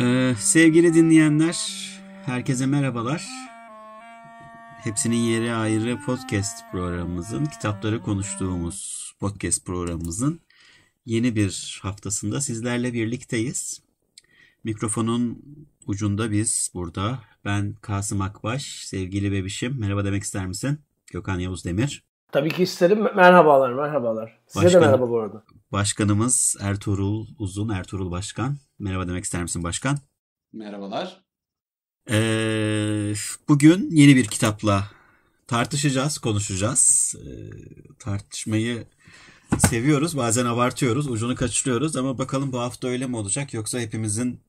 Ee, sevgili dinleyenler, herkese merhabalar. Hepsinin yeri ayrı podcast programımızın, kitapları konuştuğumuz podcast programımızın yeni bir haftasında sizlerle birlikteyiz. Mikrofonun ucunda biz burada. Ben Kasım Akbaş, sevgili bebişim. Merhaba demek ister misin? Gökhan Yavuz Demir. Tabii ki isterim. Merhabalar, merhabalar. Size Başkan, de merhaba bu arada. Başkanımız Ertuğrul Uzun, Ertuğrul Başkan. Merhaba demek ister misin Başkan? Merhabalar. Ee, bugün yeni bir kitapla tartışacağız, konuşacağız. Ee, tartışmayı seviyoruz, bazen abartıyoruz, ucunu kaçırıyoruz ama bakalım bu hafta öyle mi olacak yoksa hepimizin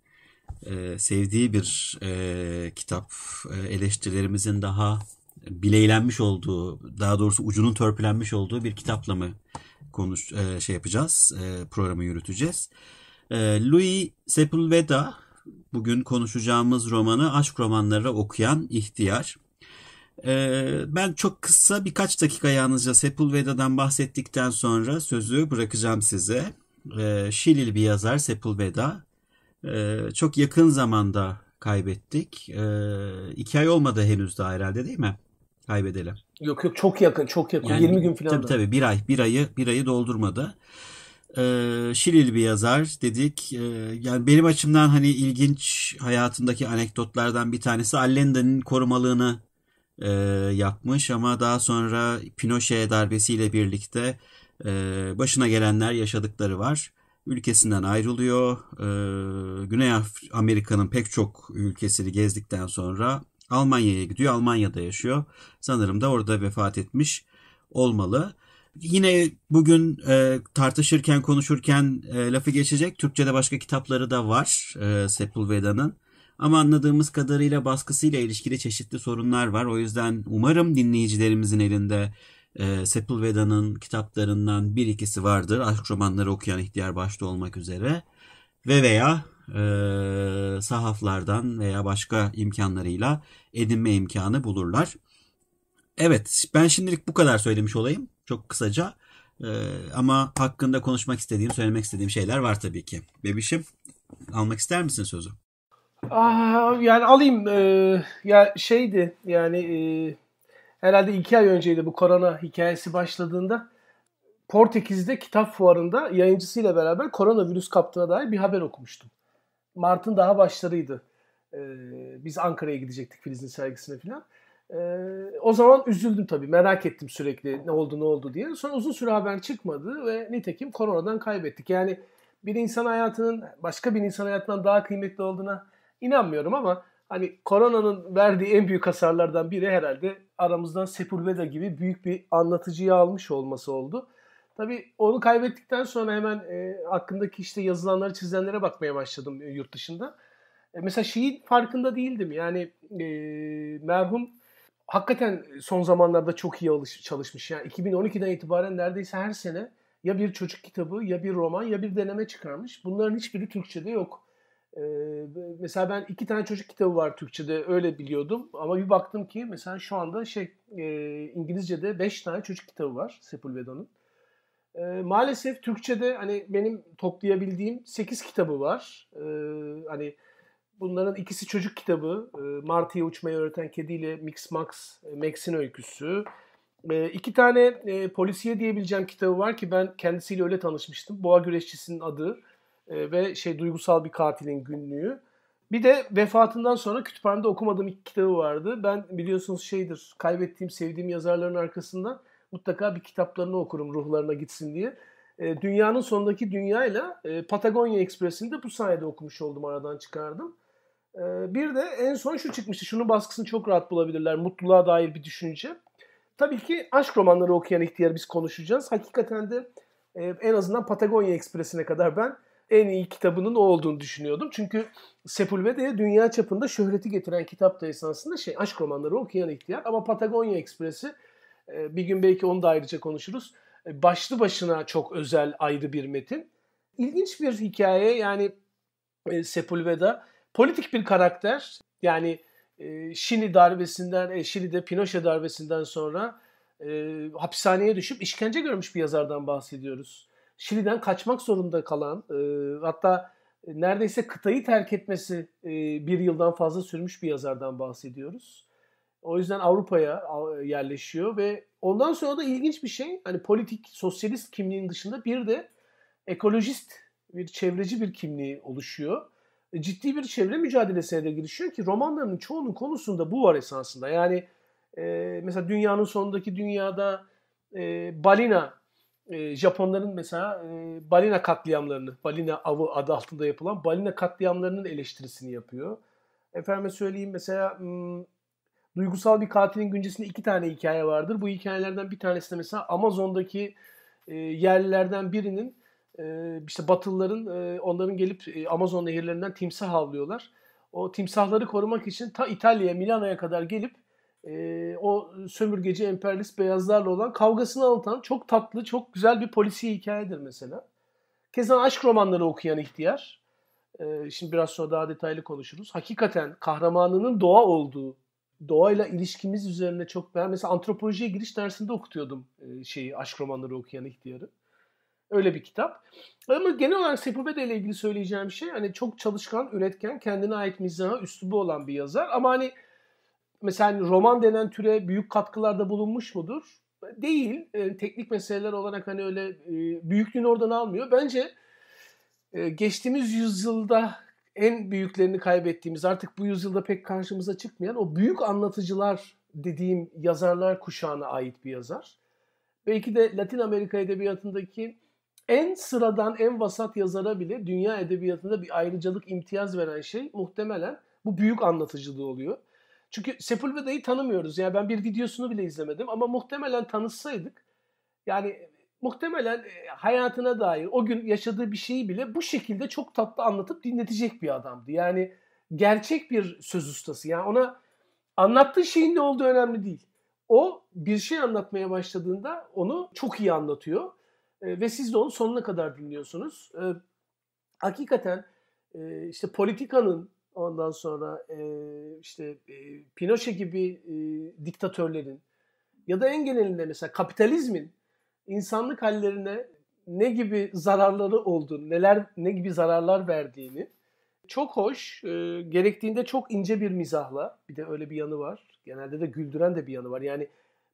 e, sevdiği bir e, kitap, e, eleştirilerimizin daha bileylenmiş olduğu, daha doğrusu ucunun törpülenmiş olduğu bir kitapla mı konuş e, şey yapacağız, e, programı yürüteceğiz. E, Louis Sepulveda bugün konuşacağımız romanı aşk romanları okuyan ihtiyar. E, ben çok kısa birkaç dakika yalnızca Sepulveda'dan bahsettikten sonra sözü bırakacağım size. E, Şilil bir yazar Sepulveda. E, çok yakın zamanda kaybettik. E, iki ay olmadı henüz daha herhalde değil mi? kaybedelim. Yok yok çok yakın çok yakın yani, 20 gün falan. Tabii da. tabii bir ay bir ayı bir ayı doldurmadı. Ee, Şilil bir yazar dedik. Ee, yani benim açımdan hani ilginç hayatındaki anekdotlardan bir tanesi Allenda'nın korumalığını e, yapmış ama daha sonra Pinochet darbesiyle birlikte e, başına gelenler yaşadıkları var. Ülkesinden ayrılıyor. Ee, Güney Amerika'nın pek çok ülkesini gezdikten sonra Almanya'ya gidiyor. Almanya'da yaşıyor. Sanırım da orada vefat etmiş olmalı. Yine bugün e, tartışırken, konuşurken e, lafı geçecek. Türkçe'de başka kitapları da var e, Sepulveda'nın. Ama anladığımız kadarıyla baskısıyla ilişkili çeşitli sorunlar var. O yüzden umarım dinleyicilerimizin elinde e, Sepulveda'nın kitaplarından bir ikisi vardır. Aşk romanları okuyan ihtiyar başta olmak üzere. Ve veya e, sahaflardan veya başka imkanlarıyla edinme imkanı bulurlar. Evet ben şimdilik bu kadar söylemiş olayım çok kısaca e, ama hakkında konuşmak istediğim söylemek istediğim şeyler var tabii ki. Bebişim almak ister misin sözü? Aa, ah, yani alayım ee, ya şeydi yani e, herhalde iki ay önceydi bu korona hikayesi başladığında Portekiz'de kitap fuarında yayıncısıyla beraber koronavirüs kaptığına dair bir haber okumuştum. Mart'ın daha başlarıydı. Ee, biz Ankara'ya gidecektik Filiz'in sergisine falan. Ee, o zaman üzüldüm tabii. Merak ettim sürekli ne oldu ne oldu diye. Sonra uzun süre haber çıkmadı ve nitekim koronadan kaybettik. Yani bir insan hayatının başka bir insan hayatından daha kıymetli olduğuna inanmıyorum ama hani koronanın verdiği en büyük hasarlardan biri herhalde aramızdan Sepulveda gibi büyük bir anlatıcıyı almış olması oldu. Tabii onu kaybettikten sonra hemen e, hakkındaki işte yazılanları çizilenlere bakmaya başladım e, yurt dışında. E, mesela şeyin farkında değildim. Yani e, merhum hakikaten son zamanlarda çok iyi alış, çalışmış. Yani 2012'den itibaren neredeyse her sene ya bir çocuk kitabı ya bir roman ya bir deneme çıkarmış. Bunların hiçbiri Türkçe'de yok. Ee, mesela ben iki tane çocuk kitabı var Türkçe'de öyle biliyordum ama bir baktım ki mesela şu anda şey e, İngilizce'de beş tane çocuk kitabı var Sepulveda'nın. E, maalesef Türkçe'de hani benim toplayabildiğim 8 kitabı var. E, hani bunların ikisi çocuk kitabı. E, ee, Martı'ya uçmayı öğreten kediyle Mix Max, e, Max'in öyküsü. E, iki tane e, polisiye diyebileceğim kitabı var ki ben kendisiyle öyle tanışmıştım. Boğa Güreşçisi'nin adı e, ve şey duygusal bir katilin günlüğü. Bir de vefatından sonra kütüphanede okumadığım iki kitabı vardı. Ben biliyorsunuz şeydir, kaybettiğim, sevdiğim yazarların arkasından mutlaka bir kitaplarını okurum ruhlarına gitsin diye. E, Dünyanın Sondaki Dünya ile Patagonya Ekspresi'ni de bu sayede okumuş oldum aradan çıkardım. E, bir de en son şu çıkmıştı. Şunun baskısını çok rahat bulabilirler. Mutluluğa dair bir düşünce. Tabii ki aşk romanları okuyan ihtiyar biz konuşacağız. Hakikaten de e, en azından Patagonya Ekspresi'ne kadar ben en iyi kitabının o olduğunu düşünüyordum. Çünkü Sepulveda'ya dünya çapında şöhreti getiren kitap da esasında şey aşk romanları okuyan ihtiyar ama Patagonya Ekspresi ee, bir gün belki onu da ayrıca konuşuruz. Ee, başlı başına çok özel ayrı bir metin. İlginç bir hikaye yani e, Sepulveda. Politik bir karakter. Yani e, Şili darbesinden, e, Şili'de Pinochet darbesinden sonra hapishaneye düşüp işkence görmüş bir yazardan bahsediyoruz. Şili'den kaçmak zorunda kalan, hatta neredeyse kıtayı terk etmesi bir yıldan fazla sürmüş bir yazardan bahsediyoruz. O yüzden Avrupa'ya yerleşiyor ve ondan sonra da ilginç bir şey hani politik sosyalist kimliğin dışında bir de ekolojist bir çevreci bir kimliği oluşuyor. E, ciddi bir çevre mücadelesine de girişiyor ki romanlarının çoğunun konusunda bu var esasında. Yani e, mesela dünyanın sonundaki dünyada e, balina e, Japonların mesela e, balina katliamlarını, balina avı adı altında yapılan balina katliamlarının eleştirisini yapıyor. Efendim söyleyeyim mesela Duygusal bir katilin güncesinde iki tane hikaye vardır. Bu hikayelerden bir tanesi de mesela Amazon'daki e, yerlilerden birinin e, işte Batılıların e, onların gelip e, Amazon nehirlerinden timsah avlıyorlar. O timsahları korumak için ta İtalya'ya, Milano'ya kadar gelip e, o sömürgeci emperyalist beyazlarla olan kavgasını anlatan çok tatlı, çok güzel bir polisi hikayedir mesela. Keza aşk romanları okuyan ihtiyar. E, şimdi biraz sonra daha detaylı konuşuruz. Hakikaten kahramanının doğa olduğu doğayla ilişkimiz üzerine çok ben mesela antropolojiye giriş dersinde okutuyordum e, şeyi aşk romanları okuyan ihtiyarı. Öyle bir kitap. Ama genel olarak Sepulveda ile ilgili söyleyeceğim şey hani çok çalışkan, üretken, kendine ait mizaha üslubu olan bir yazar. Ama hani mesela hani roman denen türe büyük katkılarda bulunmuş mudur? Değil. teknik meseleler olarak hani öyle e, büyüklüğünü oradan almıyor. Bence geçtiğimiz yüzyılda en büyüklerini kaybettiğimiz artık bu yüzyılda pek karşımıza çıkmayan o büyük anlatıcılar dediğim yazarlar kuşağına ait bir yazar. Belki de Latin Amerika edebiyatındaki en sıradan, en vasat yazara bile dünya edebiyatında bir ayrıcalık imtiyaz veren şey muhtemelen bu büyük anlatıcılığı oluyor. Çünkü Sepulveda'yı tanımıyoruz. Yani ben bir videosunu bile izlemedim ama muhtemelen tanışsaydık yani muhtemelen e, hayatına dair o gün yaşadığı bir şeyi bile bu şekilde çok tatlı anlatıp dinletecek bir adamdı. Yani gerçek bir söz ustası. Yani ona anlattığı şeyin ne olduğu önemli değil. O bir şey anlatmaya başladığında onu çok iyi anlatıyor e, ve siz de onu sonuna kadar dinliyorsunuz. E, hakikaten e, işte politikanın ondan sonra e, işte e, Pinochet gibi e, diktatörlerin ya da en genelinde mesela kapitalizmin insanlık hallerine ne gibi zararları olduğunu, neler ne gibi zararlar verdiğini çok hoş, e, gerektiğinde çok ince bir mizahla bir de öyle bir yanı var. Genelde de güldüren de bir yanı var. Yani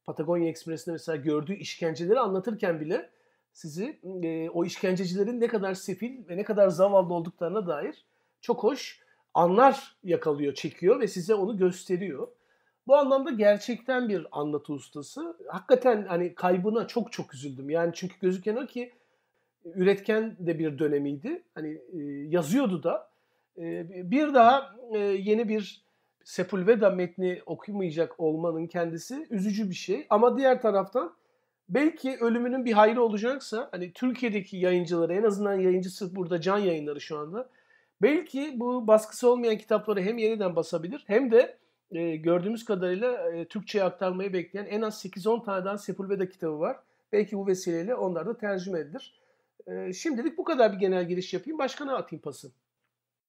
Patagonya Ekspresi'nde mesela gördüğü işkenceleri anlatırken bile sizi e, o işkencecilerin ne kadar sefil ve ne kadar zavallı olduklarına dair çok hoş anlar yakalıyor, çekiyor ve size onu gösteriyor. Bu anlamda gerçekten bir anlatı ustası. Hakikaten hani kaybına çok çok üzüldüm. Yani çünkü gözüken o ki üretken de bir dönemiydi. Hani e, yazıyordu da. E, bir daha e, yeni bir Sepulveda metni okumayacak olmanın kendisi üzücü bir şey. Ama diğer taraftan belki ölümünün bir hayrı olacaksa hani Türkiye'deki yayıncıları en azından yayıncısı burada can yayınları şu anda. Belki bu baskısı olmayan kitapları hem yeniden basabilir hem de e, gördüğümüz kadarıyla e, Türkçe'ye aktarmayı bekleyen en az 8-10 taneden Sepulveda kitabı var. Belki bu vesileyle onlar da tercüme edilir. E, şimdilik bu kadar bir genel giriş yapayım. Başkana atayım pası.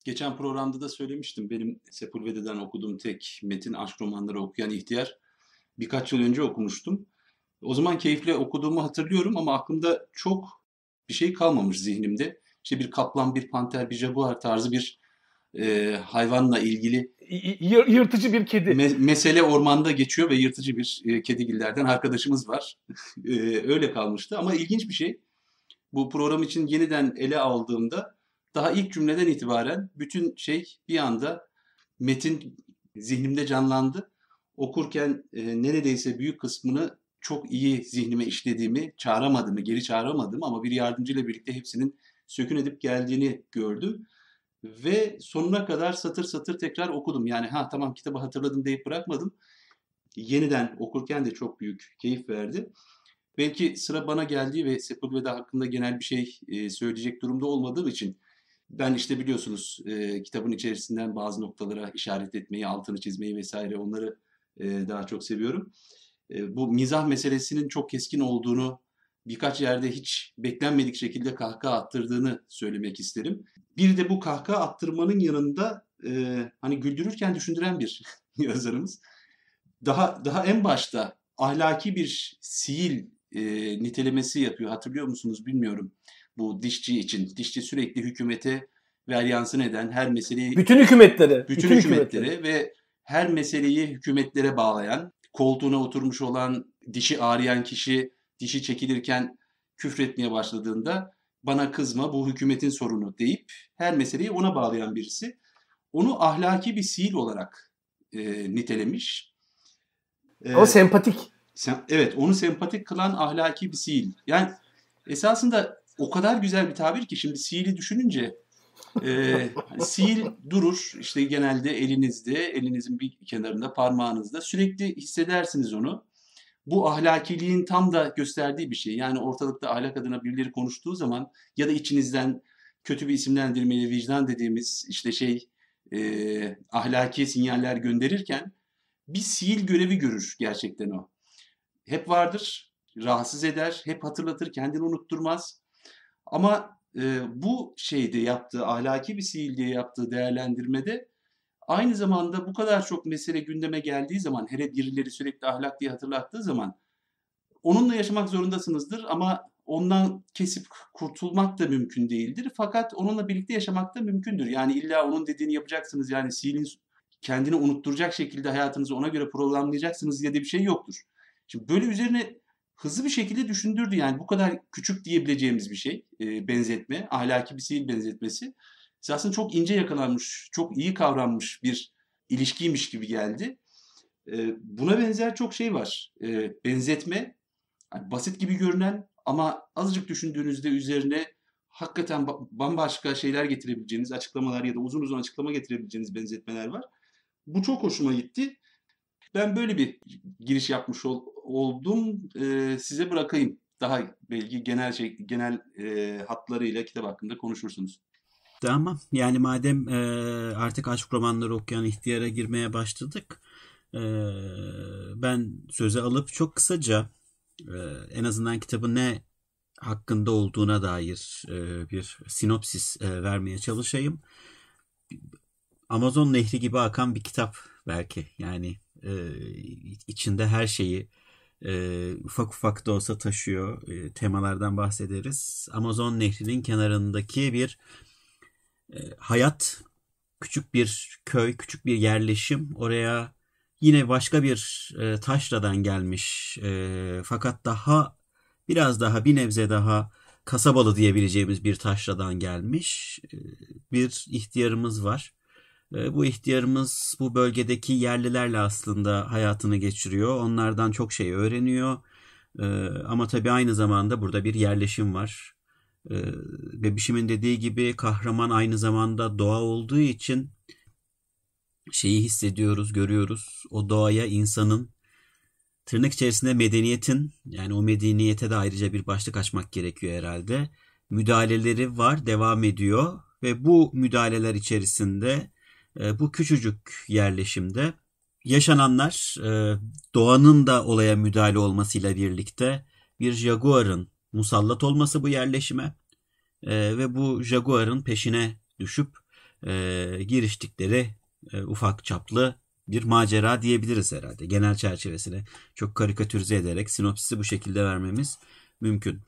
Geçen programda da söylemiştim. Benim Sepulveda'dan okuduğum tek metin aşk romanları okuyan ihtiyar. Birkaç yıl önce okumuştum. O zaman keyifle okuduğumu hatırlıyorum ama aklımda çok bir şey kalmamış zihnimde. İşte bir kaplan, bir panter, bir jaguar tarzı bir e, hayvanla ilgili yırtıcı bir kedi. Me- mesele ormanda geçiyor ve yırtıcı bir e, kedigillerden arkadaşımız var. e, öyle kalmıştı ama ilginç bir şey. Bu program için yeniden ele aldığımda daha ilk cümleden itibaren bütün şey bir anda metin zihnimde canlandı. Okurken e, neredeyse büyük kısmını çok iyi zihnime işlediğimi, çağıramadığımı, geri çağıramadım ama bir yardımcıyla birlikte hepsinin sökün edip geldiğini gördüm ve sonuna kadar satır satır tekrar okudum. Yani ha tamam kitabı hatırladım deyip bırakmadım. Yeniden okurken de çok büyük keyif verdi. Belki sıra bana geldi ve Sepulveda hakkında genel bir şey e, söyleyecek durumda olmadığım için ben işte biliyorsunuz e, kitabın içerisinden bazı noktalara işaret etmeyi, altını çizmeyi vesaire onları e, daha çok seviyorum. E, bu mizah meselesinin çok keskin olduğunu birkaç yerde hiç beklenmedik şekilde kahkaha attırdığını söylemek isterim. Bir de bu kahkaha attırmanın yanında e, hani güldürürken düşündüren bir yazarımız. Daha daha en başta ahlaki bir sihil e, nitelemesi yapıyor. Hatırlıyor musunuz bilmiyorum. Bu dişçi için. Dişçi sürekli hükümete veryansın neden her meseleyi... Bütün hükümetlere. Bütün, bütün hükümetlere, ve her meseleyi hükümetlere bağlayan, koltuğuna oturmuş olan dişi ağrıyan kişi dişi çekilirken küfretmeye başladığında bana kızma bu hükümetin sorunu deyip her meseleyi ona bağlayan birisi. Onu ahlaki bir sihir olarak e, nitelemiş. E, o sempatik. Sen, evet onu sempatik kılan ahlaki bir sihir. Yani esasında o kadar güzel bir tabir ki şimdi sihiri düşününce e, sihir durur işte genelde elinizde elinizin bir kenarında parmağınızda sürekli hissedersiniz onu bu ahlakiliğin tam da gösterdiği bir şey. Yani ortalıkta ahlak adına birileri konuştuğu zaman ya da içinizden kötü bir isimlendirmeli vicdan dediğimiz işte şey e, ahlaki sinyaller gönderirken bir sihir görevi görür gerçekten o. Hep vardır, rahatsız eder, hep hatırlatır, kendini unutturmaz. Ama e, bu şeyde yaptığı, ahlaki bir sihir diye yaptığı değerlendirmede Aynı zamanda bu kadar çok mesele gündeme geldiği zaman, hele birileri sürekli ahlak diye hatırlattığı zaman onunla yaşamak zorundasınızdır ama ondan kesip kurtulmak da mümkün değildir. Fakat onunla birlikte yaşamak da mümkündür. Yani illa onun dediğini yapacaksınız. Yani siilin kendini unutturacak şekilde hayatınızı ona göre programlayacaksınız diye de bir şey yoktur. Şimdi böyle üzerine hızlı bir şekilde düşündürdü. Yani bu kadar küçük diyebileceğimiz bir şey e, benzetme. Ahlaki bir sihir benzetmesi esasında çok ince yakalanmış, çok iyi kavranmış bir ilişkiymiş gibi geldi. Ee, buna benzer çok şey var. Ee, benzetme, yani basit gibi görünen ama azıcık düşündüğünüzde üzerine hakikaten bambaşka şeyler getirebileceğiniz açıklamalar ya da uzun uzun açıklama getirebileceğiniz benzetmeler var. Bu çok hoşuma gitti. Ben böyle bir giriş yapmış ol, oldum. E, size bırakayım. Daha belki genel şey, genel e, hatlarıyla kitap hakkında konuşursunuz ama Yani madem e, artık aşk romanları okuyan ihtiyara girmeye başladık. E, ben söze alıp çok kısaca e, en azından kitabın ne hakkında olduğuna dair e, bir sinopsis e, vermeye çalışayım. Amazon nehri gibi akan bir kitap belki. Yani e, içinde her şeyi e, ufak ufak da olsa taşıyor. E, temalardan bahsederiz. Amazon nehrinin kenarındaki bir ee, hayat, küçük bir köy, küçük bir yerleşim. Oraya yine başka bir e, taşradan gelmiş e, fakat daha biraz daha bir nebze daha kasabalı diyebileceğimiz bir taşradan gelmiş e, bir ihtiyarımız var. E, bu ihtiyarımız bu bölgedeki yerlilerle aslında hayatını geçiriyor. Onlardan çok şey öğreniyor. E, ama tabii aynı zamanda burada bir yerleşim var. Bebişimin ee, dediği gibi kahraman aynı zamanda doğa olduğu için şeyi hissediyoruz, görüyoruz. O doğaya insanın tırnak içerisinde medeniyetin yani o medeniyete de ayrıca bir başlık açmak gerekiyor herhalde. Müdahaleleri var, devam ediyor ve bu müdahaleler içerisinde e, bu küçücük yerleşimde yaşananlar e, doğanın da olaya müdahale olmasıyla birlikte bir jaguarın musallat olması bu yerleşime e, ve bu Jaguar'ın peşine düşüp e, giriştikleri e, ufak çaplı bir macera diyebiliriz herhalde. Genel çerçevesine çok karikatürize ederek sinopsisi bu şekilde vermemiz mümkün.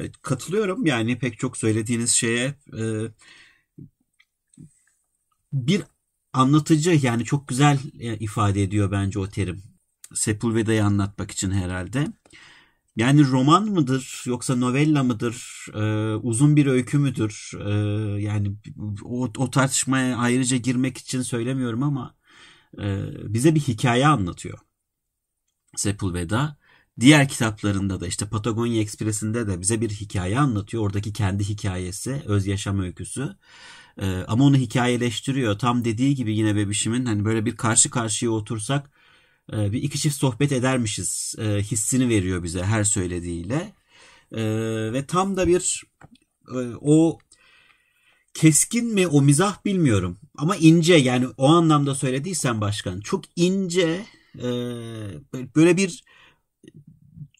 E, katılıyorum yani pek çok söylediğiniz şeye e, bir anlatıcı yani çok güzel e, ifade ediyor bence o terim. Sepulveda'yı anlatmak için herhalde. Yani roman mıdır yoksa novella mıdır e, uzun bir öykü müdür e, yani o, o tartışmaya ayrıca girmek için söylemiyorum ama e, bize bir hikaye anlatıyor Sepulveda. Diğer kitaplarında da işte Patagonya Ekspresi'nde de bize bir hikaye anlatıyor. Oradaki kendi hikayesi, öz yaşam öyküsü. Ee, ama onu hikayeleştiriyor. Tam dediği gibi yine bebişimin hani böyle bir karşı karşıya otursak ee, bir iki çift sohbet edermişiz e, hissini veriyor bize her söylediğiyle. Ee, ve tam da bir e, o keskin mi o mizah bilmiyorum ama ince yani o anlamda söylediysen başkan çok ince e, böyle bir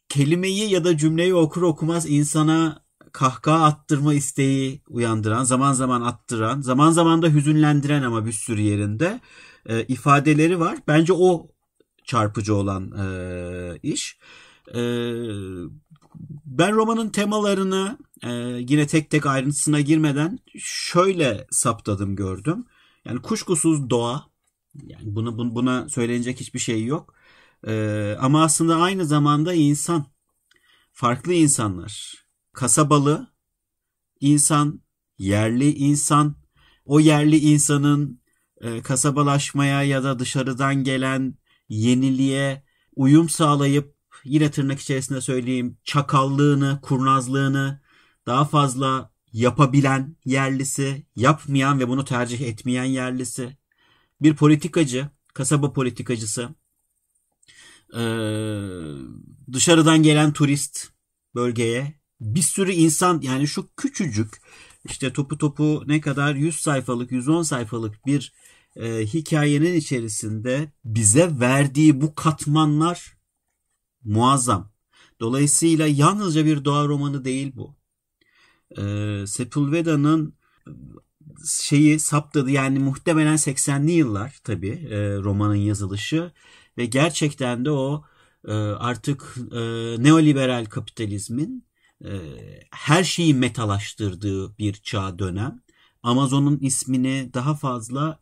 kelimeyi ya da cümleyi okur okumaz insana kahkaha attırma isteği uyandıran, zaman zaman attıran, zaman zaman da hüzünlendiren ama bir sürü yerinde ifadeleri var. Bence o çarpıcı olan e, iş. E, ben romanın temalarını e, yine tek tek ayrıntısına girmeden şöyle saptadım gördüm. Yani kuşkusuz doğa. Yani bunu buna söylenecek hiçbir şey yok. E, ama aslında aynı zamanda insan, farklı insanlar, kasabalı insan, yerli insan, o yerli insanın e, kasabalaşmaya ya da dışarıdan gelen yeniliğe uyum sağlayıp yine tırnak içerisinde söyleyeyim çakallığını, kurnazlığını daha fazla yapabilen yerlisi, yapmayan ve bunu tercih etmeyen yerlisi, bir politikacı, kasaba politikacısı, ee, dışarıdan gelen turist bölgeye bir sürü insan yani şu küçücük işte topu topu ne kadar 100 sayfalık 110 sayfalık bir e, hikayenin içerisinde bize verdiği bu katmanlar muazzam. Dolayısıyla yalnızca bir doğa romanı değil bu. E, Sepulveda'nın şeyi saptadı yani muhtemelen 80'li yıllar tabii e, romanın yazılışı ve gerçekten de o e, artık e, neoliberal kapitalizmin e, her şeyi metalaştırdığı bir çağ dönem. Amazon'un ismini daha fazla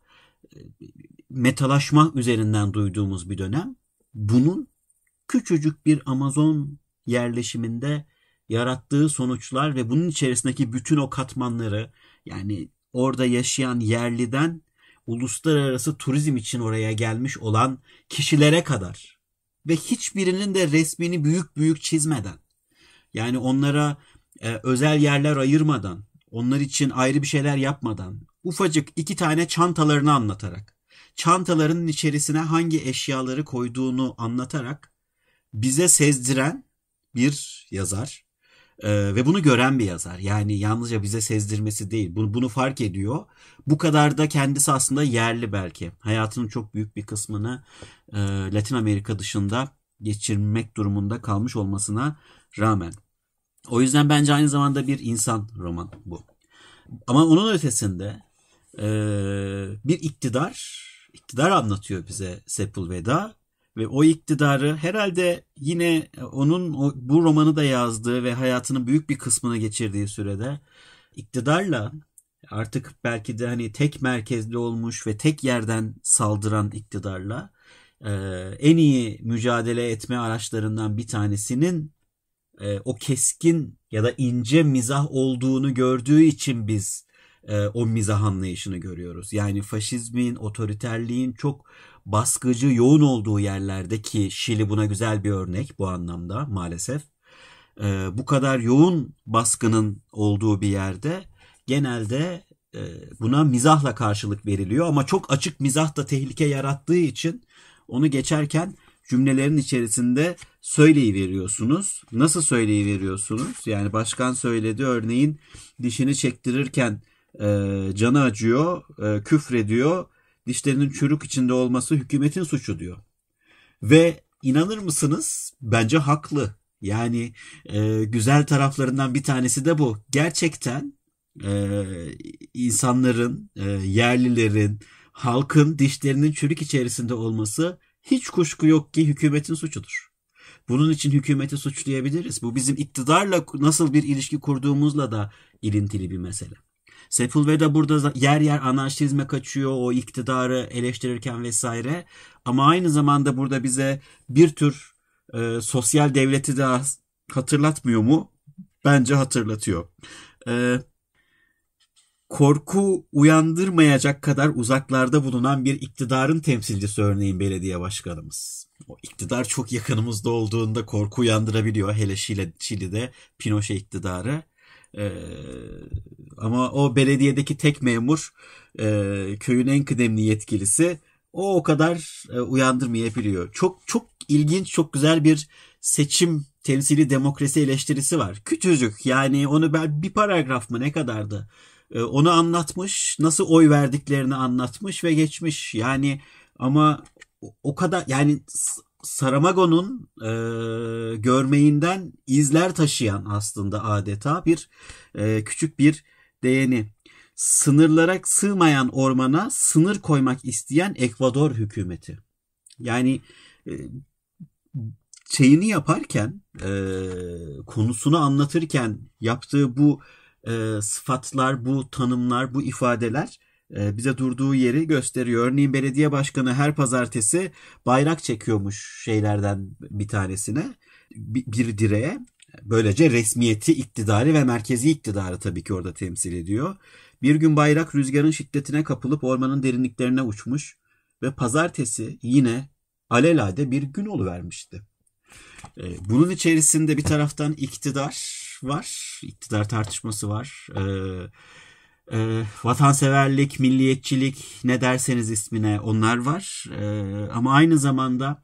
metalaşma üzerinden duyduğumuz bir dönem. Bunun küçücük bir Amazon yerleşiminde yarattığı sonuçlar ve bunun içerisindeki bütün o katmanları yani orada yaşayan yerliden uluslararası turizm için oraya gelmiş olan kişilere kadar ve hiçbirinin de resmini büyük büyük çizmeden yani onlara e, özel yerler ayırmadan onlar için ayrı bir şeyler yapmadan ufacık iki tane çantalarını anlatarak, çantalarının içerisine hangi eşyaları koyduğunu anlatarak bize sezdiren bir yazar ee, ve bunu gören bir yazar. Yani yalnızca bize sezdirmesi değil, bunu, bunu fark ediyor. Bu kadar da kendisi aslında yerli belki. Hayatının çok büyük bir kısmını e, Latin Amerika dışında geçirmek durumunda kalmış olmasına rağmen. O yüzden bence aynı zamanda bir insan roman bu. Ama onun ötesinde e, bir iktidar, iktidar anlatıyor bize Sepulveda ve o iktidarı herhalde yine onun o, bu romanı da yazdığı ve hayatının büyük bir kısmını geçirdiği sürede iktidarla artık belki de hani tek merkezli olmuş ve tek yerden saldıran iktidarla e, en iyi mücadele etme araçlarından bir tanesinin e, o keskin ya da ince mizah olduğunu gördüğü için biz e, o mizah anlayışını görüyoruz. Yani faşizmin, otoriterliğin çok baskıcı, yoğun olduğu yerlerde ki Şili buna güzel bir örnek bu anlamda maalesef. E, bu kadar yoğun baskının olduğu bir yerde genelde e, buna mizahla karşılık veriliyor ama çok açık mizah da tehlike yarattığı için onu geçerken cümlelerin içerisinde söyleyi veriyorsunuz. Nasıl söyleyi veriyorsunuz? Yani başkan söyledi örneğin dişini çektirirken e, canı acıyor, e, küfrediyor, dişlerinin çürük içinde olması hükümetin suçu diyor. Ve inanır mısınız? Bence haklı. Yani e, güzel taraflarından bir tanesi de bu. Gerçekten e, insanların, e, yerlilerin, halkın dişlerinin çürük içerisinde olması hiç kuşku yok ki hükümetin suçudur. Bunun için hükümeti suçlayabiliriz. Bu bizim iktidarla nasıl bir ilişki kurduğumuzla da ilintili bir mesele. Sepulveda burada yer yer anarşizme kaçıyor o iktidarı eleştirirken vesaire. Ama aynı zamanda burada bize bir tür e, sosyal devleti de hatırlatmıyor mu? Bence hatırlatıyor. E, korku uyandırmayacak kadar uzaklarda bulunan bir iktidarın temsilcisi örneğin belediye başkanımız. O iktidar çok yakınımızda olduğunda korku uyandırabiliyor hele Şile, Şili'de Pinochet iktidarı. Ee, ama o belediyedeki tek memur e, köyün en kıdemli yetkilisi o o kadar e, uyandırmayabiliyor. Çok çok ilginç, çok güzel bir seçim temsili demokrasi eleştirisi var. Küçücük yani onu ben bir paragraf mı ne kadardı? E, onu anlatmış, nasıl oy verdiklerini anlatmış ve geçmiş. Yani ama o kadar yani Saramago'nun e, görmeyinden izler taşıyan aslında adeta bir e, küçük bir değeni. Sınırlara sığmayan ormana sınır koymak isteyen Ekvador hükümeti. Yani e, şeyini yaparken, e, konusunu anlatırken yaptığı bu e, sıfatlar, bu tanımlar, bu ifadeler ee, bize durduğu yeri gösteriyor. Örneğin belediye başkanı her pazartesi bayrak çekiyormuş şeylerden bir tanesine bir direğe. Böylece resmiyeti, iktidarı ve merkezi iktidarı tabii ki orada temsil ediyor. Bir gün bayrak rüzgarın şiddetine kapılıp ormanın derinliklerine uçmuş ve pazartesi yine alelade bir gün oluvermişti. Ee, bunun içerisinde bir taraftan iktidar var, iktidar tartışması var. Ee, e, vatanseverlik, milliyetçilik ne derseniz ismine onlar var. E, ama aynı zamanda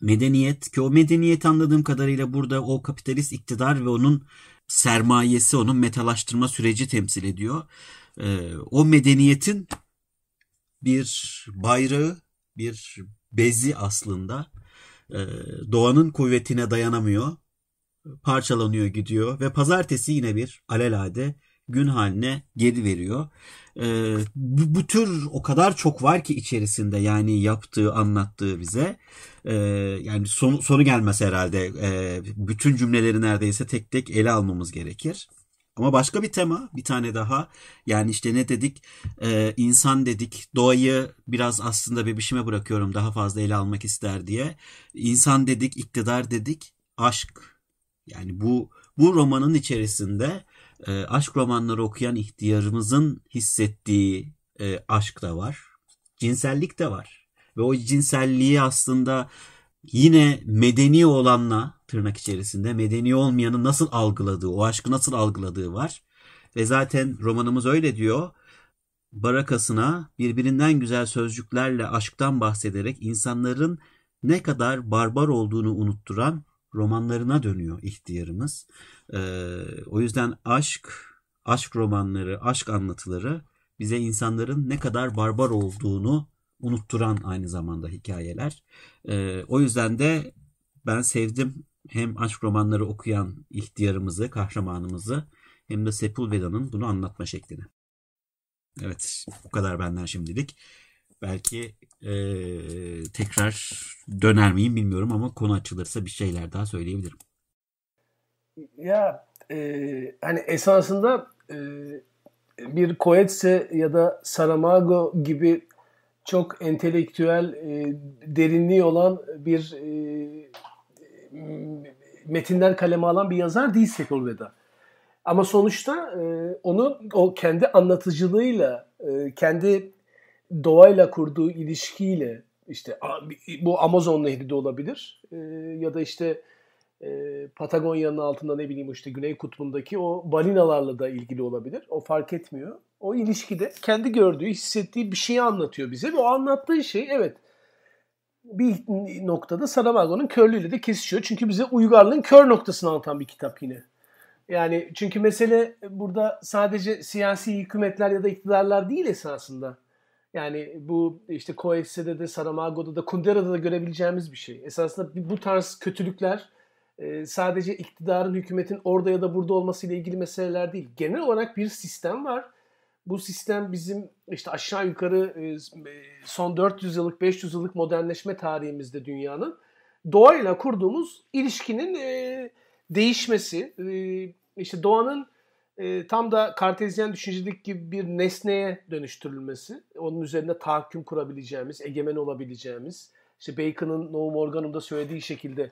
medeniyet ki o medeniyet anladığım kadarıyla burada o kapitalist iktidar ve onun sermayesi, onun metalaştırma süreci temsil ediyor. E, o medeniyetin bir bayrağı, bir bezi aslında e, doğanın kuvvetine dayanamıyor, parçalanıyor gidiyor ve pazartesi yine bir alelade gün haline geri veriyor. E, bu, bu tür o kadar çok var ki içerisinde yani yaptığı anlattığı bize e, yani son, sonu gelmez herhalde e, bütün cümleleri neredeyse tek tek ele almamız gerekir. Ama başka bir tema bir tane daha yani işte ne dedik e, insan dedik doğayı biraz aslında bebişime bırakıyorum daha fazla ele almak ister diye insan dedik iktidar dedik aşk yani bu bu romanın içerisinde e, aşk romanları okuyan ihtiyarımızın hissettiği e, aşk da var. Cinsellik de var. Ve o cinselliği aslında yine medeni olanla tırnak içerisinde medeni olmayanı nasıl algıladığı, o aşkı nasıl algıladığı var. Ve zaten romanımız öyle diyor. Barakasına birbirinden güzel sözcüklerle aşktan bahsederek insanların ne kadar barbar olduğunu unutturan romanlarına dönüyor ihtiyarımız. Ee, o yüzden aşk, aşk romanları, aşk anlatıları bize insanların ne kadar barbar olduğunu unutturan aynı zamanda hikayeler. Ee, o yüzden de ben sevdim hem aşk romanları okuyan ihtiyarımızı, kahramanımızı hem de Sepulveda'nın bunu anlatma şeklini. Evet bu kadar benden şimdilik. Belki ee, tekrar döner miyim bilmiyorum ama konu açılırsa bir şeyler daha söyleyebilirim. Ya e, hani esasında e, bir Coetze ya da Saramago gibi çok entelektüel e, derinliği olan bir e, metinler kaleme alan bir yazar değil Sepulveda. Ama sonuçta e, onu o kendi anlatıcılığıyla, e, kendi doğayla kurduğu ilişkiyle işte bu Amazon nehri de olabilir e, ya da işte e, Patagonya'nın altında ne bileyim işte Güney Kutbu'ndaki o balinalarla da ilgili olabilir. O fark etmiyor. O ilişkide kendi gördüğü, hissettiği bir şeyi anlatıyor bize ve o anlattığı şey evet bir noktada Saramago'nun körlüğüyle de kesişiyor. Çünkü bize uygarlığın kör noktasını anlatan bir kitap yine. Yani çünkü mesele burada sadece siyasi hükümetler ya da iktidarlar değil esasında. Yani bu işte Coexe'de de Saramago'da da Kundera'da da görebileceğimiz bir şey. Esasında bu tarz kötülükler e, sadece iktidarın, hükümetin orada ya da burada olmasıyla ilgili meseleler değil. Genel olarak bir sistem var. Bu sistem bizim işte aşağı yukarı e, e, son 400 yıllık, 500 yıllık modernleşme tarihimizde dünyanın doğayla kurduğumuz ilişkinin değişmesi, işte doğanın e, tam da kartezyen düşüncelik gibi bir nesneye dönüştürülmesi, onun üzerine tahakküm kurabileceğimiz, egemen olabileceğimiz, işte Bacon'ın No Morganum'da söylediği şekilde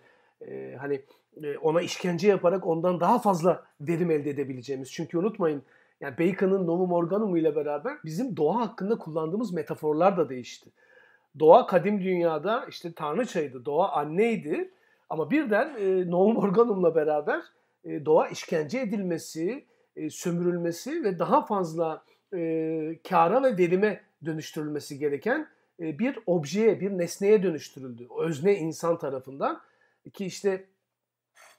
e, hani e, ona işkence yaparak ondan daha fazla verim elde edebileceğimiz. Çünkü unutmayın yani Bacon'ın Novum Organum ile beraber bizim doğa hakkında kullandığımız metaforlar da değişti. Doğa kadim dünyada işte tanrıçaydı, doğa anneydi ama birden e, Novum Organum'la beraber e, doğa işkence edilmesi, e, sömürülmesi ve daha fazla e, kara ve verime dönüştürülmesi gereken e, bir objeye, bir nesneye dönüştürüldü. Özne insan tarafından ki işte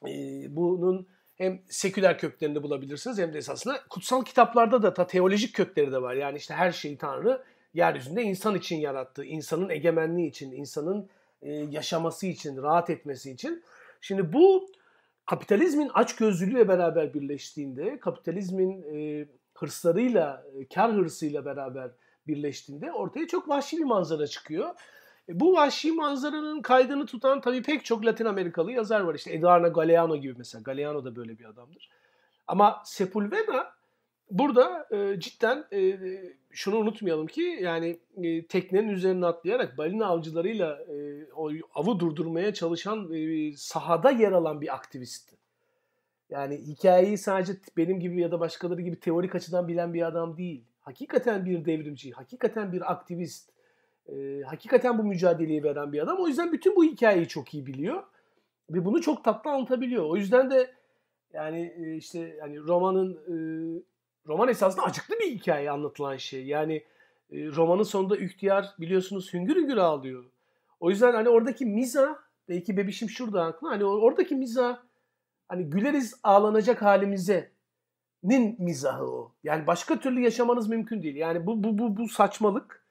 e, bunun hem seküler köklerini bulabilirsiniz hem de esasında kutsal kitaplarda da ta teolojik kökleri de var. Yani işte her şeyi Tanrı yeryüzünde insan için yarattı, insanın egemenliği için, insanın e, yaşaması için, rahat etmesi için. Şimdi bu kapitalizmin açgözlülüğüyle beraber birleştiğinde, kapitalizmin e, hırslarıyla, e, kar hırsıyla beraber birleştiğinde ortaya çok vahşi bir manzara çıkıyor. E, bu vahşi manzaranın kaydını tutan tabii pek çok Latin Amerikalı yazar var. İşte Eduardo Galeano gibi mesela. Galeano da böyle bir adamdır. Ama Sepulveda burada e, cidden e, şunu unutmayalım ki yani e, teknenin üzerine atlayarak balina avcılarıyla e, o avı durdurmaya çalışan e, sahada yer alan bir aktivistti. Yani hikayeyi sadece benim gibi ya da başkaları gibi teorik açıdan bilen bir adam değil. Hakikaten bir devrimci, hakikaten bir aktivist, e, hakikaten bu mücadeleyi veren bir adam. O yüzden bütün bu hikayeyi çok iyi biliyor ve bunu çok tatlı anlatabiliyor. O yüzden de yani e, işte yani romanın e, roman esasında acıklı bir hikaye anlatılan şey. Yani e, romanın sonunda ihtiyar biliyorsunuz hüngür hüngür ağlıyor. O yüzden hani oradaki miza belki bebişim şurada haklı. Hani oradaki miza hani güleriz ağlanacak halimize nin mizahı o. Yani başka türlü yaşamanız mümkün değil. Yani bu bu bu bu saçmalık.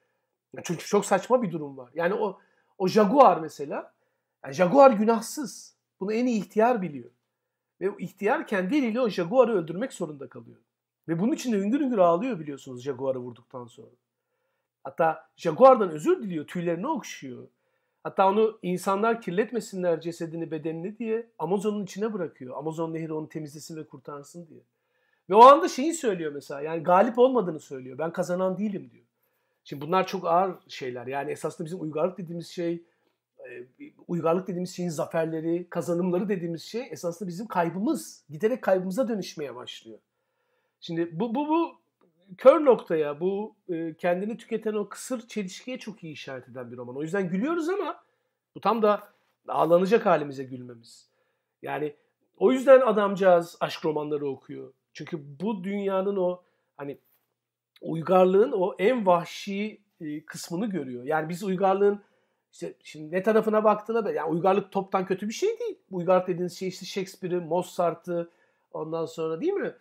Çünkü çok saçma bir durum var. Yani o o Jaguar mesela. Yani Jaguar günahsız. Bunu en iyi ihtiyar biliyor. Ve ihtiyar kendi eliyle o Jaguar'ı öldürmek zorunda kalıyor. Ve bunun için de üngür üngür ağlıyor biliyorsunuz jaguarı vurduktan sonra. Hatta Jaguar'dan özür diliyor, tüylerini okşuyor. Hatta onu insanlar kirletmesinler cesedini, bedenini diye Amazon'un içine bırakıyor. Amazon nehri onu temizlesin ve kurtarsın diye. Ve o anda şeyi söylüyor mesela yani galip olmadığını söylüyor. Ben kazanan değilim diyor. Şimdi bunlar çok ağır şeyler. Yani esasında bizim uygarlık dediğimiz şey, e, uygarlık dediğimiz şeyin zaferleri, kazanımları dediğimiz şey esasında bizim kaybımız. Giderek kaybımıza dönüşmeye başlıyor. Şimdi bu bu bu kör noktaya, bu e, kendini tüketen o kısır çelişkiye çok iyi işaret eden bir roman. O yüzden gülüyoruz ama bu tam da ağlanacak halimize gülmemiz. Yani o yüzden adamcağız aşk romanları okuyor. Çünkü bu dünyanın o hani uygarlığın o en vahşi e, kısmını görüyor. Yani biz uygarlığın işte şimdi ne tarafına baktığına yani uygarlık toptan kötü bir şey değil. Uygarlık dediğiniz şey işte Shakespeare'i, Mozart'ı ondan sonra değil mi?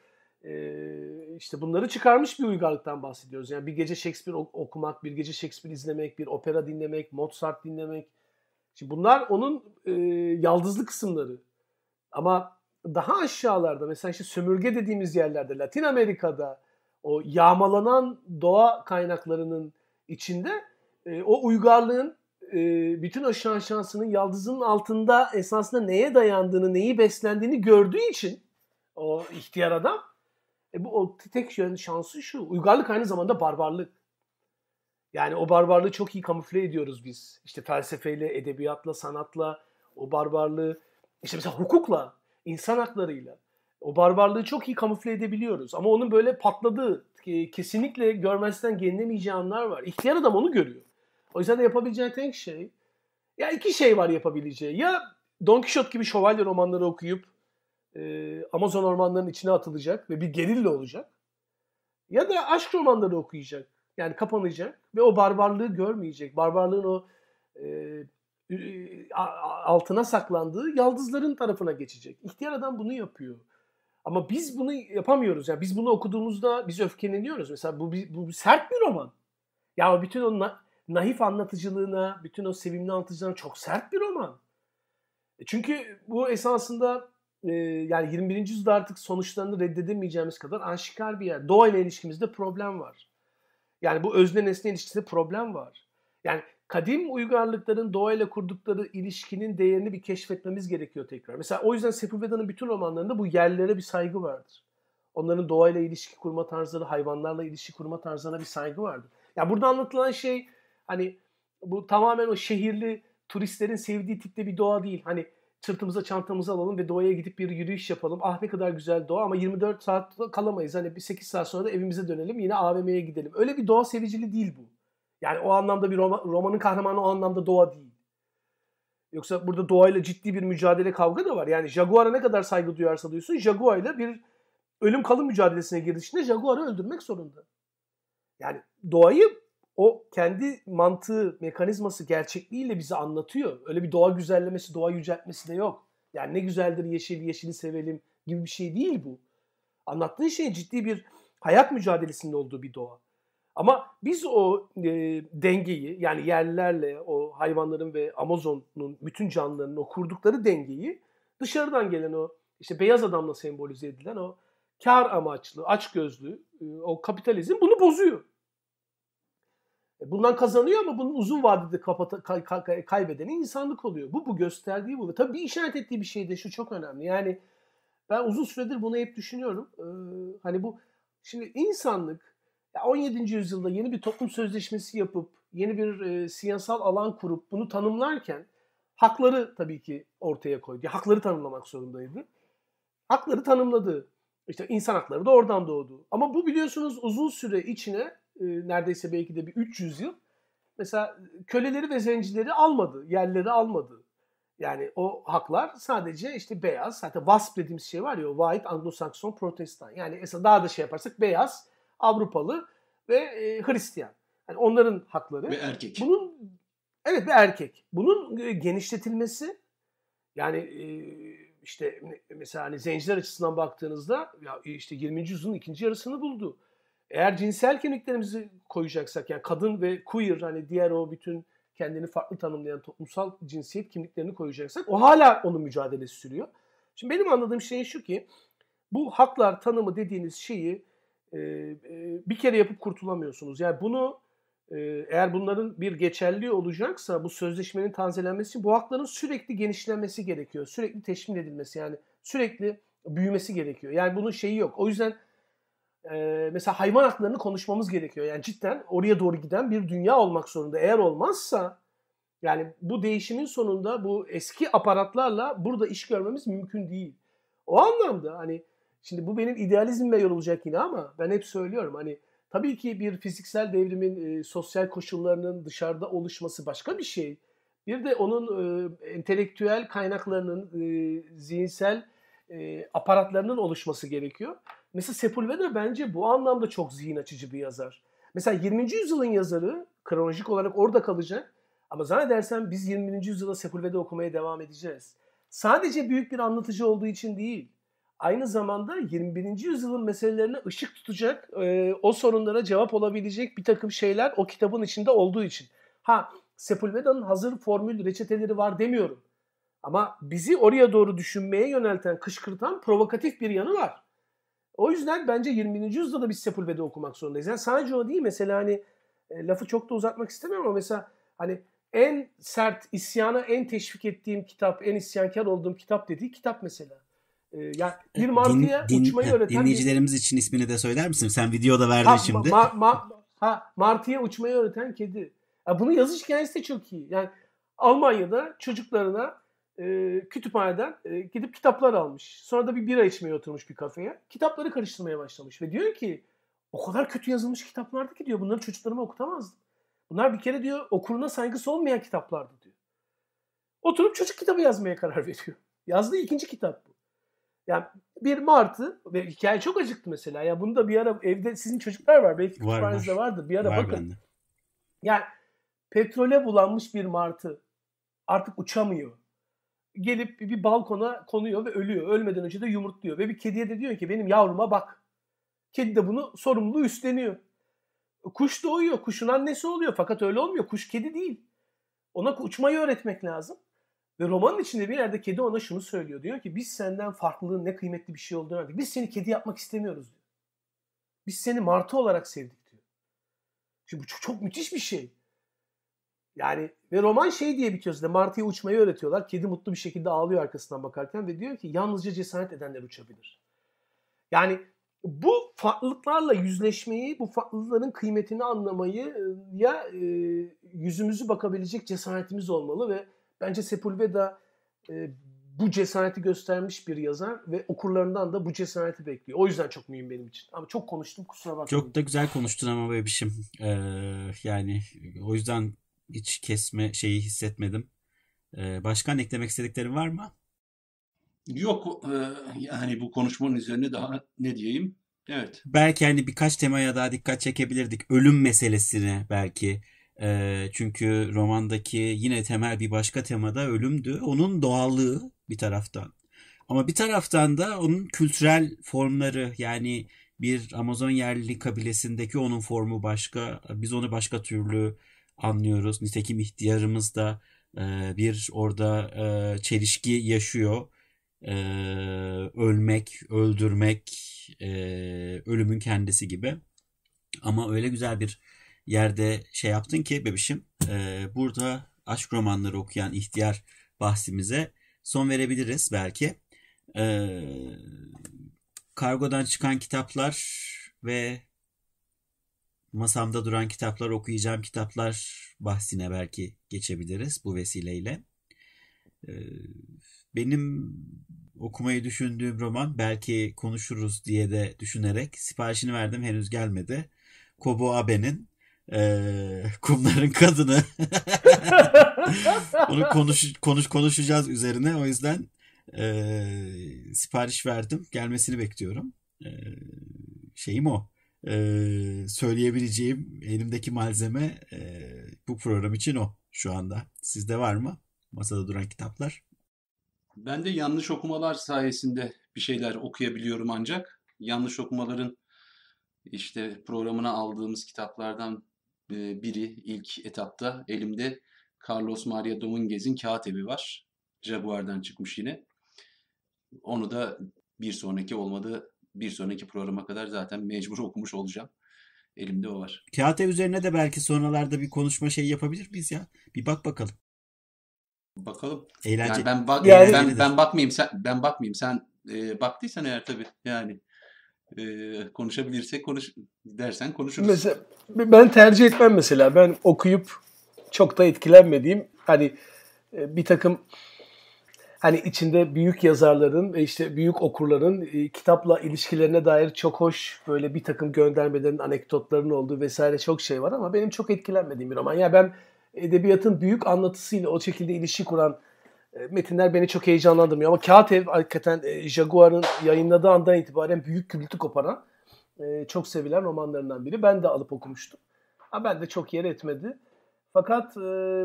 işte bunları çıkarmış bir uygarlıktan bahsediyoruz. Yani bir gece Shakespeare okumak, bir gece Shakespeare izlemek, bir opera dinlemek, Mozart dinlemek. Şimdi bunlar onun e, yaldızlı kısımları. Ama daha aşağılarda mesela işte sömürge dediğimiz yerlerde Latin Amerika'da o yağmalanan doğa kaynaklarının içinde e, o uygarlığın e, bütün o şansının yaldızının altında esasında neye dayandığını, neyi beslendiğini gördüğü için o ihtiyar adam e bu o tek şansı şu. Uygarlık aynı zamanda barbarlık. Yani o barbarlığı çok iyi kamufle ediyoruz biz. İşte felsefeyle, edebiyatla, sanatla, o barbarlığı, işte mesela hukukla, insan haklarıyla. O barbarlığı çok iyi kamufle edebiliyoruz. Ama onun böyle patladığı, e, kesinlikle görmezden gelinemeyeceği anlar var. İhtiyar adam onu görüyor. O yüzden de yapabileceği tek şey, ya iki şey var yapabileceği. Ya Don Quixote gibi şövalye romanları okuyup e, Amazon ormanlarının içine atılacak ve bir gerilla olacak. Ya da aşk romanları okuyacak. Yani kapanacak ve o barbarlığı görmeyecek. Barbarlığın o e, altına saklandığı yaldızların tarafına geçecek. İhtiyar adam bunu yapıyor. Ama biz bunu yapamıyoruz. Yani biz bunu okuduğumuzda biz öfkeleniyoruz. Mesela bu, bu, bu sert bir roman. Ya yani bütün o na, naif anlatıcılığına, bütün o sevimli anlatıcılığına çok sert bir roman. E, çünkü bu esasında e, yani 21. yüzyılda artık sonuçlarını reddedemeyeceğimiz kadar aşikar bir yer. Doğayla ilişkimizde problem var. Yani bu özne nesne ilişkisinde problem var. Yani kadim uygarlıkların doğayla kurdukları ilişkinin değerini bir keşfetmemiz gerekiyor tekrar. Mesela o yüzden Sepulveda'nın bütün romanlarında bu yerlere bir saygı vardır. Onların doğayla ilişki kurma tarzları, hayvanlarla ilişki kurma tarzına bir saygı vardır. Ya yani burada anlatılan şey hani bu tamamen o şehirli turistlerin sevdiği tipte bir doğa değil. Hani Çırtımıza çantamızı alalım ve doğaya gidip bir yürüyüş yapalım. Ah ne kadar güzel doğa ama 24 saat kalamayız. Hani bir 8 saat sonra da evimize dönelim yine AVM'ye gidelim. Öyle bir doğa seviciliği değil bu. Yani o anlamda bir Roma, romanın kahramanı o anlamda doğa değil. Yoksa burada doğayla ciddi bir mücadele kavga da var. Yani Jaguar'a ne kadar saygı duyarsa duysun Jaguar'la bir ölüm kalım mücadelesine girişinde Jaguar'ı öldürmek zorunda. Yani doğayı o kendi mantığı, mekanizması gerçekliğiyle bize anlatıyor. Öyle bir doğa güzellemesi, doğa yüceltmesi de yok. Yani ne güzeldir yeşil, yeşili sevelim gibi bir şey değil bu. Anlattığı şey ciddi bir hayat mücadelesinin olduğu bir doğa. Ama biz o e, dengeyi yani yerlilerle o hayvanların ve Amazon'un bütün canlılarının o kurdukları dengeyi dışarıdan gelen o işte beyaz adamla sembolize edilen o kar amaçlı, açgözlü e, o kapitalizm bunu bozuyor. E, bundan kazanıyor ama bunun uzun vadede kapata, kay, kay, kaybedeni insanlık oluyor. Bu bu gösterdiği bu. Ve tabii bir işaret ettiği bir şey de şu çok önemli. Yani ben uzun süredir bunu hep düşünüyorum. Ee, hani bu şimdi insanlık 17. yüzyılda yeni bir toplum sözleşmesi yapıp yeni bir e, siyasal alan kurup bunu tanımlarken hakları tabii ki ortaya koydu. Hakları tanımlamak zorundaydı. Hakları tanımladı. İşte insan hakları da oradan doğdu. Ama bu biliyorsunuz uzun süre içine e, neredeyse belki de bir 300 yıl mesela e, köleleri ve zencileri almadı, yerleri almadı. Yani o haklar sadece işte beyaz, zaten WASP dediğimiz şey var ya, White Anglo-Saxon Protestant. Yani esas daha da şey yaparsak beyaz, Avrupalı ve e, Hristiyan. Yani onların hakları. Ve erkek. Bunun evet bir erkek. Bunun e, genişletilmesi yani e, işte mesela hani zenciler açısından baktığınızda ya işte 20. yüzyılın ikinci yarısını buldu. Eğer cinsel kimliklerimizi koyacaksak yani kadın ve queer hani diğer o bütün kendini farklı tanımlayan toplumsal cinsiyet kimliklerini koyacaksak o hala onun mücadelesi sürüyor. Şimdi benim anladığım şey şu ki bu haklar tanımı dediğiniz şeyi e, e, bir kere yapıp kurtulamıyorsunuz. Yani bunu e, eğer bunların bir geçerli olacaksa bu sözleşmenin tanzelenmesi bu hakların sürekli genişlenmesi gerekiyor. Sürekli teşmil edilmesi yani sürekli büyümesi gerekiyor. Yani bunun şeyi yok. O yüzden e, mesela hayvan haklarını konuşmamız gerekiyor. Yani cidden oraya doğru giden bir dünya olmak zorunda. Eğer olmazsa yani bu değişimin sonunda bu eski aparatlarla burada iş görmemiz mümkün değil. O anlamda hani şimdi bu benim idealizmle yorulacak yine ama ben hep söylüyorum hani tabii ki bir fiziksel devrimin e, sosyal koşullarının dışarıda oluşması başka bir şey. Bir de onun e, entelektüel kaynaklarının, e, zihinsel e, aparatlarının oluşması gerekiyor. Mesela Sepulveda bence bu anlamda çok zihin açıcı bir yazar. Mesela 20. yüzyılın yazarı kronolojik olarak orada kalacak. Ama zannedersem biz 21. yüzyılda Sepulveda okumaya devam edeceğiz. Sadece büyük bir anlatıcı olduğu için değil. Aynı zamanda 21. yüzyılın meselelerine ışık tutacak, e, o sorunlara cevap olabilecek bir takım şeyler o kitabın içinde olduğu için. Ha Sepulveda'nın hazır formül reçeteleri var demiyorum. Ama bizi oraya doğru düşünmeye yönelten, kışkırtan provokatif bir yanı var. O yüzden bence 20. yüzyılda da biz Sepulveda'da okumak zorundayız. Yani sadece o değil mesela hani e, lafı çok da uzatmak istemiyorum ama mesela hani en sert isyana en teşvik ettiğim kitap, en isyankar olduğum kitap dediği kitap mesela. E, yani bir martıya din, din, uçmayı öğreten... Dinleyicilerimiz bir... için ismini de söyler misin? Sen videoda verdin ha, şimdi. Ma, ma, ha, martıya uçmayı öğreten kedi. Ya bunu yazış hikayesi de çok iyi. Yani Almanya'da çocuklarına e, kütüphaneden e, gidip kitaplar almış. Sonra da bir bira içmeye oturmuş bir kafeye. Kitapları karıştırmaya başlamış ve diyor ki o kadar kötü yazılmış kitaplardı ki diyor bunları çocuklarıma okutamazdım. Bunlar bir kere diyor okuruna saygısı olmayan kitaplardı diyor. Oturup çocuk kitabı yazmaya karar veriyor. Yazdığı ikinci kitap bu. Yani bir Mart'ı ve hikaye çok acıktı mesela. Ya bunu da bir ara evde sizin çocuklar var belki kütüphanenizde var, var. Bir ara var bakın. Bende. Yani petrole bulanmış bir Mart'ı artık uçamıyor gelip bir balkona konuyor ve ölüyor. Ölmeden önce de yumurtluyor. Ve bir kediye de diyor ki benim yavruma bak. Kedi de bunu sorumluluğu üstleniyor. Kuş doğuyor. Kuşun annesi oluyor. Fakat öyle olmuyor. Kuş kedi değil. Ona uçmayı öğretmek lazım. Ve romanın içinde bir yerde kedi ona şunu söylüyor. Diyor ki biz senden farklılığın ne kıymetli bir şey olduğunu öğrendik. Biz seni kedi yapmak istemiyoruz diyor. Biz seni martı olarak sevdik diyor. Şimdi bu çok, çok müthiş bir şey. Yani ve roman şey diye bitiyor size. Martı'ya uçmayı öğretiyorlar. Kedi mutlu bir şekilde ağlıyor arkasından bakarken ve diyor ki yalnızca cesaret edenler uçabilir. Yani bu farklılıklarla yüzleşmeyi, bu farklılıkların kıymetini anlamayı e, ya e, yüzümüzü bakabilecek cesaretimiz olmalı ve bence Sepulveda e, bu cesareti göstermiş bir yazar ve okurlarından da bu cesareti bekliyor. O yüzden çok mühim benim için. Ama çok konuştum kusura bakmayın. Çok da güzel konuştun ama bebişim. Ee, yani o yüzden hiç kesme şeyi hissetmedim. Ee, başkan eklemek istediklerin var mı? Yok e, yani bu konuşmanın üzerine daha ne diyeyim? Evet. Belki hani birkaç temaya daha dikkat çekebilirdik. Ölüm meselesini belki. Ee, çünkü romandaki yine temel bir başka temada ölümdü. Onun doğallığı bir taraftan. Ama bir taraftan da onun kültürel formları yani bir Amazon yerli kabilesindeki onun formu başka, biz onu başka türlü anlıyoruz. Nitekim ihtiyarımız da e, bir orada e, çelişki yaşıyor. E, ölmek, öldürmek, e, ölümün kendisi gibi. Ama öyle güzel bir yerde şey yaptın ki bebişim e, burada aşk romanları okuyan ihtiyar bahsimize son verebiliriz belki. E, kargodan çıkan kitaplar ve masamda duran kitaplar, okuyacağım kitaplar bahsine belki geçebiliriz bu vesileyle. Ee, benim okumayı düşündüğüm roman belki konuşuruz diye de düşünerek siparişini verdim henüz gelmedi. Kobo Abe'nin e, Kumların Kadını. Onu konuş, konuş konuşacağız üzerine o yüzden e, sipariş verdim gelmesini bekliyorum. E, şeyim o e, söyleyebileceğim elimdeki malzeme e, bu program için o şu anda. Sizde var mı masada duran kitaplar? Ben de yanlış okumalar sayesinde bir şeyler okuyabiliyorum ancak. Yanlış okumaların işte programına aldığımız kitaplardan e, biri ilk etapta elimde Carlos Maria Dominguez'in Kağıt Evi var. Jaguar'dan çıkmış yine. Onu da bir sonraki olmadı bir sonraki programa kadar zaten mecbur okumuş olacağım. Elimde o var. Kağıt üzerine de belki sonralarda bir konuşma şey yapabilir miyiz ya? Bir bak bakalım. Bakalım. Eğlence. Yani ben bak yani ben, ben bakmayayım sen ben bakmayayım sen e, baktıysan eğer tabii yani e, konuşabilirsek konuş dersen konuşuruz. Mesela ben tercih etmem mesela. Ben okuyup çok da etkilenmediğim hani e, bir takım hani içinde büyük yazarların ve işte büyük okurların e, kitapla ilişkilerine dair çok hoş böyle bir takım göndermelerin, anekdotların olduğu vesaire çok şey var ama benim çok etkilenmediğim bir roman. Yani ben edebiyatın büyük anlatısıyla o şekilde ilişki kuran e, metinler beni çok heyecanlandırmıyor. Ama Kağıt Ev hakikaten e, Jaguar'ın yayınladığı andan itibaren büyük gürültü koparan e, çok sevilen romanlarından biri. Ben de alıp okumuştum. Ama ben de çok yer etmedi. Fakat e,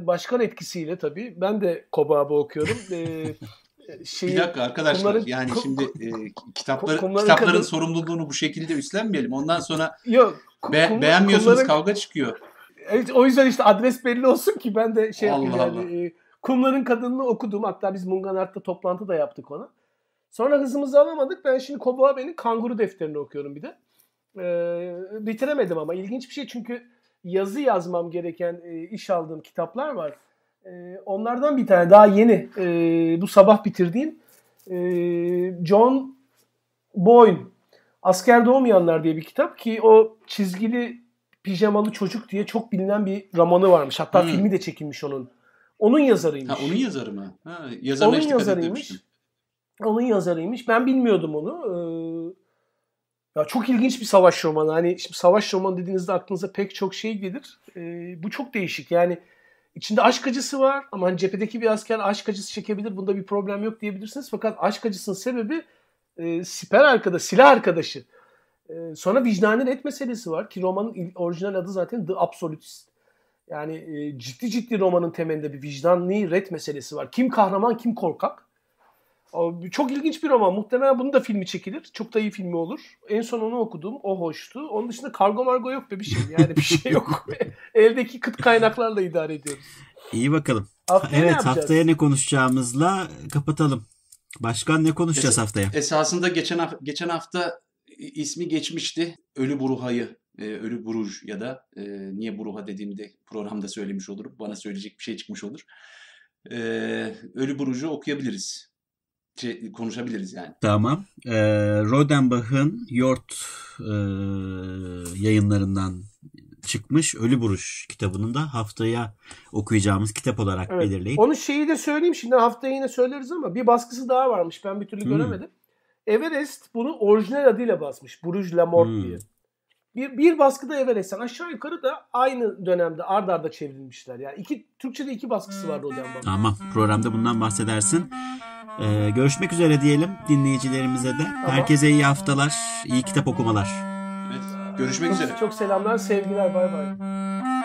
başkan etkisiyle tabii ben de Kobab'ı okuyorum. E, şeyi, bir dakika arkadaşlar kumların, yani şimdi e, kitapları, kitapların kadın... sorumluluğunu bu şekilde üstlenmeyelim. Ondan sonra Yok, kum, be, kum, beğenmiyorsunuz kumların... kavga çıkıyor. Evet, o yüzden işte adres belli olsun ki ben de şey Allah yapayım Allah. yani. E, kumların Kadını'nı okudum. Hatta biz Munganart'ta toplantı da yaptık ona. Sonra hızımızı alamadık. Ben şimdi Kobo Bey'in Kanguru defterini okuyorum bir de. Ee, bitiremedim ama ilginç bir şey çünkü yazı yazmam gereken e, iş aldığım kitaplar var. E, onlardan bir tane daha yeni e, bu sabah bitirdiğim e, John Boyne Asker Doğmayanlar diye bir kitap ki o çizgili pijamalı çocuk diye çok bilinen bir romanı varmış. Hatta hmm. filmi de çekilmiş onun. Onun yazarıymış. Ha, onun yazarı mı? Ha, yazarına onun yazarıymış. Onun yazarıymış. Ben bilmiyordum onu. Ee, ya çok ilginç bir savaş romanı. Hani şimdi savaş romanı dediğinizde aklınıza pek çok şey gelir. E, bu çok değişik. Yani içinde aşk acısı var ama hani cephedeki bir asker aşk acısı çekebilir. Bunda bir problem yok diyebilirsiniz. Fakat aşk acısının sebebi e, siper arkada, silah arkadaşı. E, sonra vicdanın et meselesi var ki romanın orijinal adı zaten The Absolutist. Yani e, ciddi ciddi romanın temelinde bir vicdanlı ret meselesi var. Kim kahraman, kim korkak. Çok ilginç bir roman. Muhtemelen bunun da filmi çekilir. Çok da iyi filmi olur. En son onu okudum. O hoştu. Onun dışında kargo margo yok be bir şey. Yani bir şey yok. Eldeki kıt kaynaklarla idare ediyoruz. İyi bakalım. Haftaya evet ne haftaya ne konuşacağımızla kapatalım. Başkan ne konuşacağız es- haftaya? Esasında geçen hafta, geçen hafta ismi geçmişti. Ölü Buruha'yı. E, Ölü Buruj ya da e, niye Buruha dediğimde programda söylemiş olurum. Bana söyleyecek bir şey çıkmış olur. E, Ölü Buruj'u okuyabiliriz şey, konuşabiliriz yani. Tamam. E, Rodenbach'ın Yort e, yayınlarından çıkmış Ölü Buruş kitabının da haftaya okuyacağımız kitap olarak evet. belirleyip. Onu şeyi de söyleyeyim şimdi haftaya yine söyleriz ama bir baskısı daha varmış ben bir türlü hmm. göremedim. Everest bunu orijinal adıyla basmış. Buruj Lamort hmm. diye. Bir, bir baskıda Evel Esen aşağı yukarı da aynı dönemde ard arda çevrilmişler. Yani iki, Türkçe'de iki baskısı vardı o dönem. Tamam programda bundan bahsedersin. Ee, görüşmek üzere diyelim dinleyicilerimize de. Tamam. Herkese iyi haftalar, iyi kitap okumalar. Evet, görüşmek çok, üzere. Çok selamlar, sevgiler, bay bay.